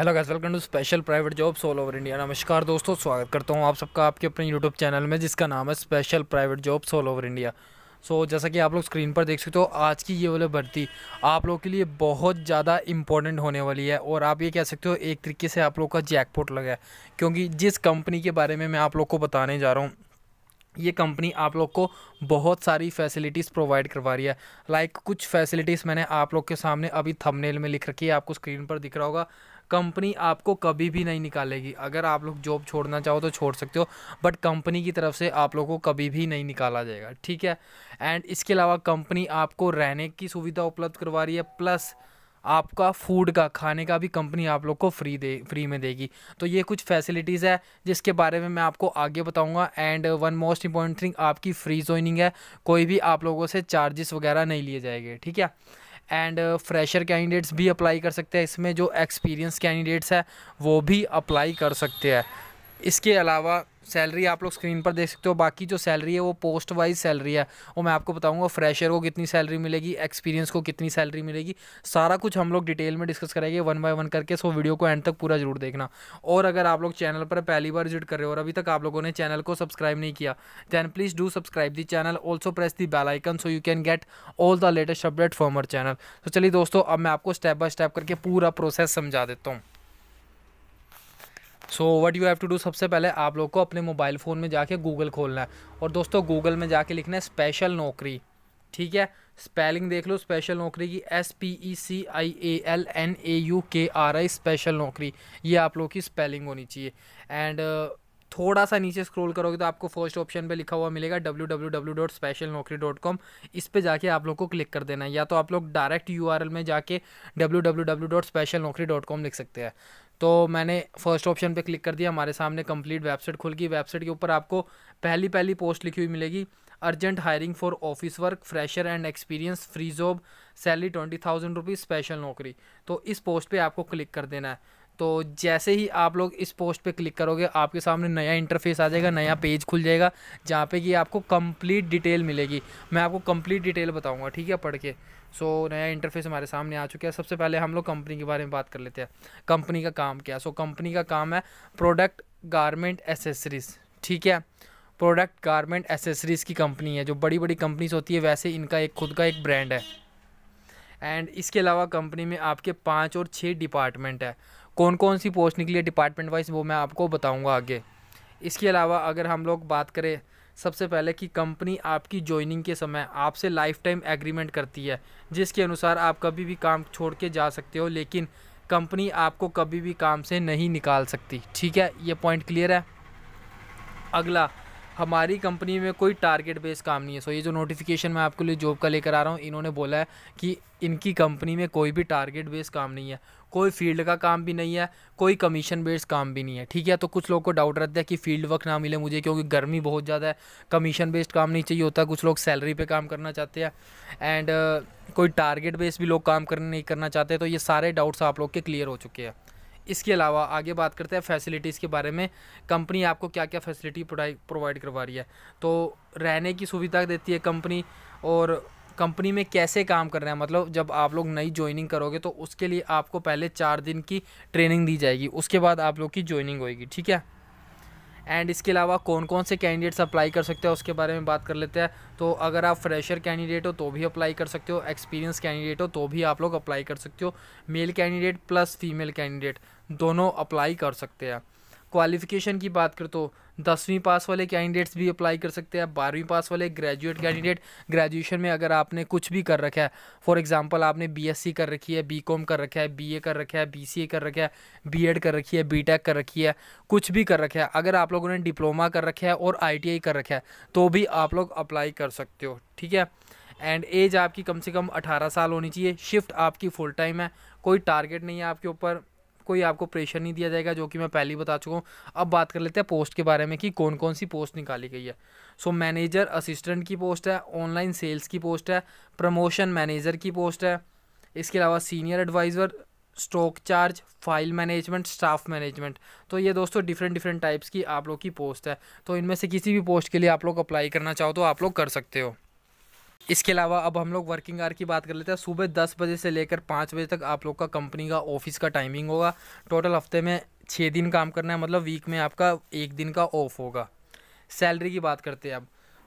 hello guys welcome to special private jobs all over India नमस्कार दोस्तों स्वागत करता हूँ आप सबका आपके अपने यूट्यूब चैनल में जिसका नाम है special private jobs all over India so जैसा कि आप लोग स्क्रीन पर देख सकते हो आज की ये वाले भर्ती आप लोग के लिए बहुत ज़्यादा इंपॉर्टेंट होने वाली है और आप ये कह सकते हो एक तरीके से आप लोग का जैकपोट लगा है क्योंकि जिस कंपनी के बारे में मैं आप लोग को बताने जा रहा हूँ ये कंपनी आप लोग को बहुत सारी फैसिलिटीज़ प्रोवाइड करवा रही है लाइक like कुछ फैसिलिटीज़ मैंने आप लोग के सामने अभी थंबनेल में लिख रखी है आपको स्क्रीन पर दिख रहा होगा कंपनी आपको कभी भी नहीं निकालेगी अगर आप लोग जॉब छोड़ना चाहो तो छोड़ सकते हो बट कंपनी की तरफ से आप लोगों को कभी भी नहीं निकाला जाएगा ठीक है एंड इसके अलावा कंपनी आपको रहने की सुविधा उपलब्ध करवा रही है प्लस आपका फूड का खाने का भी कंपनी आप लोग को फ्री दे फ्री में देगी तो ये कुछ फैसिलिटीज़ है जिसके बारे में मैं आपको आगे बताऊंगा and one most important thing आपकी फ्री ज्वाइनिंग है कोई भी आप लोगों से चार्जेस वगैरह नहीं लिए जाएंगे ठीक है एंड फ्रेशर कैंडिडेट्स भी अप्लाई कर सकते हैं इसमें जो एक्सपीरियंस कैंडिडेट्स है वो भी अप्लाई कर सकते हैं इसके अलावा सैलरी आप लोग स्क्रीन पर देख सकते हो बाकी जो सैलरी है वो पोस्ट वाइज सैलरी है और मैं आपको बताऊंगा फ्रेशर को कितनी सैलरी मिलेगी एक्सपीरियंस को कितनी सैलरी मिलेगी सारा कुछ हम लोग डिटेल में डिस्कस करेंगे वन बाय वन करके सो वीडियो को एंड तक पूरा जरूर देखना और अगर आप लोग चैनल पर पहली बार विजिट कर रहे हो और अभी तक आप लोगों ने चैनल को सब्सक्राइब नहीं किया then please do subscribe the channel also press the bell icon so you can get all the latest update from our channel तो चलिए दोस्तों अब मैं आपको स्टेप बाय स्टेप करके पूरा प्रोसेस समझा देता हूँ so what you have to do सबसे पहले आप लोग को अपने मोबाइल फ़ोन में जाके गूगल खोलना है और दोस्तों गूगल में जाके लिखना है स्पेशल नौकरी ठीक है स्पेलिंग देख लो स्पेशल नौकरी की S P E C I A L N A U K R I special Naukri ये आप लोग की स्पेलिंग होनी चाहिए एंड uh, थोड़ा सा नीचे स्क्रॉल करोगे तो आपको फर्स्ट ऑप्शन पे लिखा हुआ मिलेगा W W W dot special Naukri dot com इस पर जाके आप लोग को क्लिक कर देना है या तो आप लोग डायरेक्ट यू आर एल में जाके W W W dot special Naukri dot com लिख सकते हैं तो मैंने फर्स्ट ऑप्शन पे क्लिक कर दिया हमारे सामने कंप्लीट वेबसाइट खुल गई वेबसाइट के ऊपर आपको पहली पहली पोस्ट लिखी हुई मिलेगी urgent hiring for office work fresher and experience free job salary twenty thousand rupees special Naukri तो इस पोस्ट पे आपको क्लिक कर देना है तो जैसे ही आप लोग इस पोस्ट पे क्लिक करोगे आपके सामने नया इंटरफेस आ जाएगा नया पेज खुल जाएगा जहाँ पे कि आपको कंप्लीट डिटेल मिलेगी मैं आपको कंप्लीट डिटेल बताऊँगा ठीक है पढ़ के सो so, नया इंटरफेस हमारे सामने आ चुका है सबसे पहले हम लोग कंपनी के बारे में बात कर लेते हैं कंपनी का काम क्या सो सो कंपनी का काम है प्रोडक्ट गारमेंट एसेसरीज ठीक है प्रोडक्ट गारमेंट एसेसरीज़ की कंपनी है जो बड़ी बड़ी कंपनीज होती है वैसे इनका एक खुद का एक ब्रांड है एंड इसके अलावा कंपनी में आपके पाँच और छः डिपार्टमेंट है कौन कौन सी पोस्ट निकली है डिपार्टमेंट वाइज वो मैं आपको बताऊँगा आगे इसके अलावा अगर हम लोग बात करें सबसे पहले कि कंपनी आपकी जॉइनिंग के समय आपसे लाइफ टाइम एग्रीमेंट करती है जिसके अनुसार आप कभी भी काम छोड़ के जा सकते हो लेकिन कंपनी आपको कभी भी काम से नहीं निकाल सकती ठीक है ये पॉइंट क्लियर है अगला हमारी कंपनी में कोई टारगेट बेस्ड काम नहीं है सो ये जो नोटिफिकेशन मैं आपके लिए जॉब का लेकर आ रहा हूँ इन्होंने बोला है कि इनकी कंपनी में कोई भी टारगेट बेस्ड काम नहीं है कोई फील्ड का काम भी नहीं है कोई कमीशन बेस्ड काम भी नहीं है ठीक है तो कुछ लोग को डाउट रहता है कि फील्ड वर्क ना मिले मुझे क्योंकि गर्मी बहुत ज़्यादा है कमीशन बेस्ड काम नहीं चाहिए होता कुछ लोग सैलरी पे काम करना चाहते हैं एंड uh, कोई टारगेट बेस्ड भी लोग काम करने नहीं करना चाहते तो ये सारे डाउट्स आप लोग के क्लियर हो चुके हैं इसके अलावा आगे बात करते हैं फैसिलिटीज़ के बारे में कंपनी आपको क्या क्या फैसिलिटी प्रोवाइड करवा रही है तो रहने की सुविधा देती है कंपनी और कंपनी में कैसे काम कर रहे हैं मतलब जब आप लोग नई ज्वाइनिंग करोगे तो उसके लिए आपको पहले चार दिन की ट्रेनिंग दी जाएगी उसके बाद आप लोग की ज्वाइनिंग होएगी ठीक है एंड इसके अलावा कौन कौन से कैंडिडेट्स अप्लाई कर सकते हैं उसके बारे में बात कर लेते हैं तो अगर आप फ्रेशर कैंडिडेट हो तो भी अप्लाई कर सकते हो एक्सपीरियंस कैंडिडेट हो तो भी आप लोग अप्लाई कर सकते हो male candidate plus female candidate दोनों अप्लाई कर सकते हैं क्वालिफिकेशन की बात कर तो दसवीं पास वाले कैंडिडेट्स भी अप्लाई कर सकते हैं बारहवीं पास वाले ग्रेजुएट कैंडिडेट ग्रेजुएशन में अगर आपने कुछ भी कर रखा है फॉर एग्जांपल आपने बीएससी कर रखी है बीकॉम कर रखा है बीए कर रखा है बीसीए कर रखा है बीएड कर रखी है बीटेक कर रखी है कुछ भी कर रखा है अगर आप लोगों ने डिप्लोमा कर रखा है और आई कर रखा है तो भी आप लोग अप्लाई कर सकते हो ठीक है एंड एज आपकी कम से कम अठारह साल होनी चाहिए शिफ्ट आपकी फुल टाइम है कोई टारगेट नहीं है आपके ऊपर कोई आपको प्रेशर नहीं दिया जाएगा जो कि मैं पहले ही बता चुका हूँ अब बात कर लेते हैं पोस्ट के बारे में कि कौन कौन सी पोस्ट निकाली गई है सो मैनेजर असिस्टेंट की पोस्ट है ऑनलाइन सेल्स की पोस्ट है प्रमोशन मैनेजर की पोस्ट है इसके अलावा senior advisor stock charge file management staff management तो ये दोस्तों डिफरेंट डिफरेंट टाइप्स की आप लोग की पोस्ट है तो इनमें से किसी भी पोस्ट के लिए आप लोग अप्लाई करना चाहो तो आप लोग कर सकते हो इसके अलावा अब हम लोग वर्किंग आवर की बात कर लेते हैं सुबह दस बजे से लेकर पाँच बजे तक आप लोग का कंपनी का ऑफिस का टाइमिंग होगा टोटल हफ्ते में छः दिन काम करना है मतलब वीक में आपका एक दिन का ऑफ होगा सैलरी की बात करते हैं अब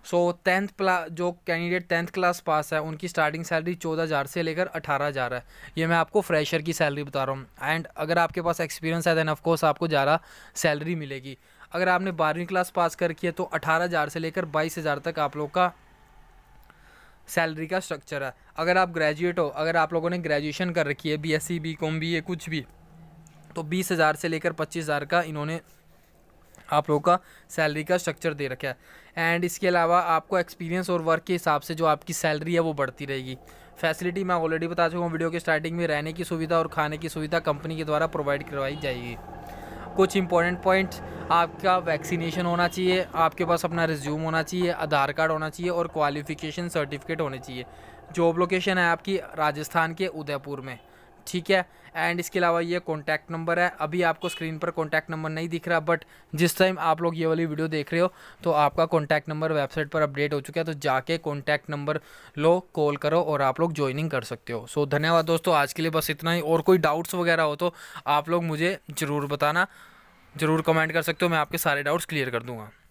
सो टेंथ जो कैंडिडेट टेंथ क्लास पास है उनकी स्टार्टिंग सैलरी चौदह हज़ार से लेकर अठारह हज़ार है ये मैं आपको फ्रेशर की सैलरी बता रहा हूँ एंड अगर आपके पास एक्सपीरियंस है दैन ऑफकोर्स आपको ज़्यादा सैलरी मिलेगी अगर आपने बारहवीं क्लास पास कर रखी है तो अठारह हज़ार से लेकर बाईस हज़ार तक आप लोग का सैलरी का स्ट्रक्चर है अगर आप ग्रेजुएट हो अगर आप लोगों ने ग्रेजुएशन कर रखी है B S C B com B A कुछ भी तो बीस हज़ार से लेकर पच्चीस हज़ार का इन्होंने आप लोगों का सैलरी का स्ट्रक्चर दे रखा है एंड इसके अलावा आपको एक्सपीरियंस और वर्क के हिसाब से जो आपकी सैलरी है वो बढ़ती रहेगी फैसिलिटी मैं ऑलरेडी बता चुका हूँ वीडियो के स्टार्टिंग में रहने की सुविधा और खाने की सुविधा कंपनी के द्वारा प्रोवाइड करवाई जाएगी कुछ इंपॉर्टेंट पॉइंट्स आपका वैक्सीनेशन होना चाहिए आपके पास अपना रिज्यूम होना चाहिए आधार कार्ड होना चाहिए और क्वालिफिकेशन सर्टिफिकेट होने चाहिए जॉब लोकेशन है आपकी राजस्थान के उदयपुर में ठीक है एंड इसके अलावा ये कॉन्टैक्ट नंबर है अभी आपको स्क्रीन पर कॉन्टैक्ट नंबर नहीं दिख रहा बट जिस टाइम आप लोग ये वाली वीडियो देख रहे हो तो आपका कॉन्टैक्ट नंबर वेबसाइट पर अपडेट हो चुका है तो जाके कॉन्टैक्ट नंबर लो कॉल करो और आप लोग ज्वाइनिंग कर सकते हो सो so, धन्यवाद दोस्तों आज के लिए बस इतना ही और कोई डाउट्स वगैरह हो तो आप लोग मुझे ज़रूर बताना ज़रूर कमेंट कर सकते हो मैं आपके सारे डाउट्स क्लियर कर दूँगा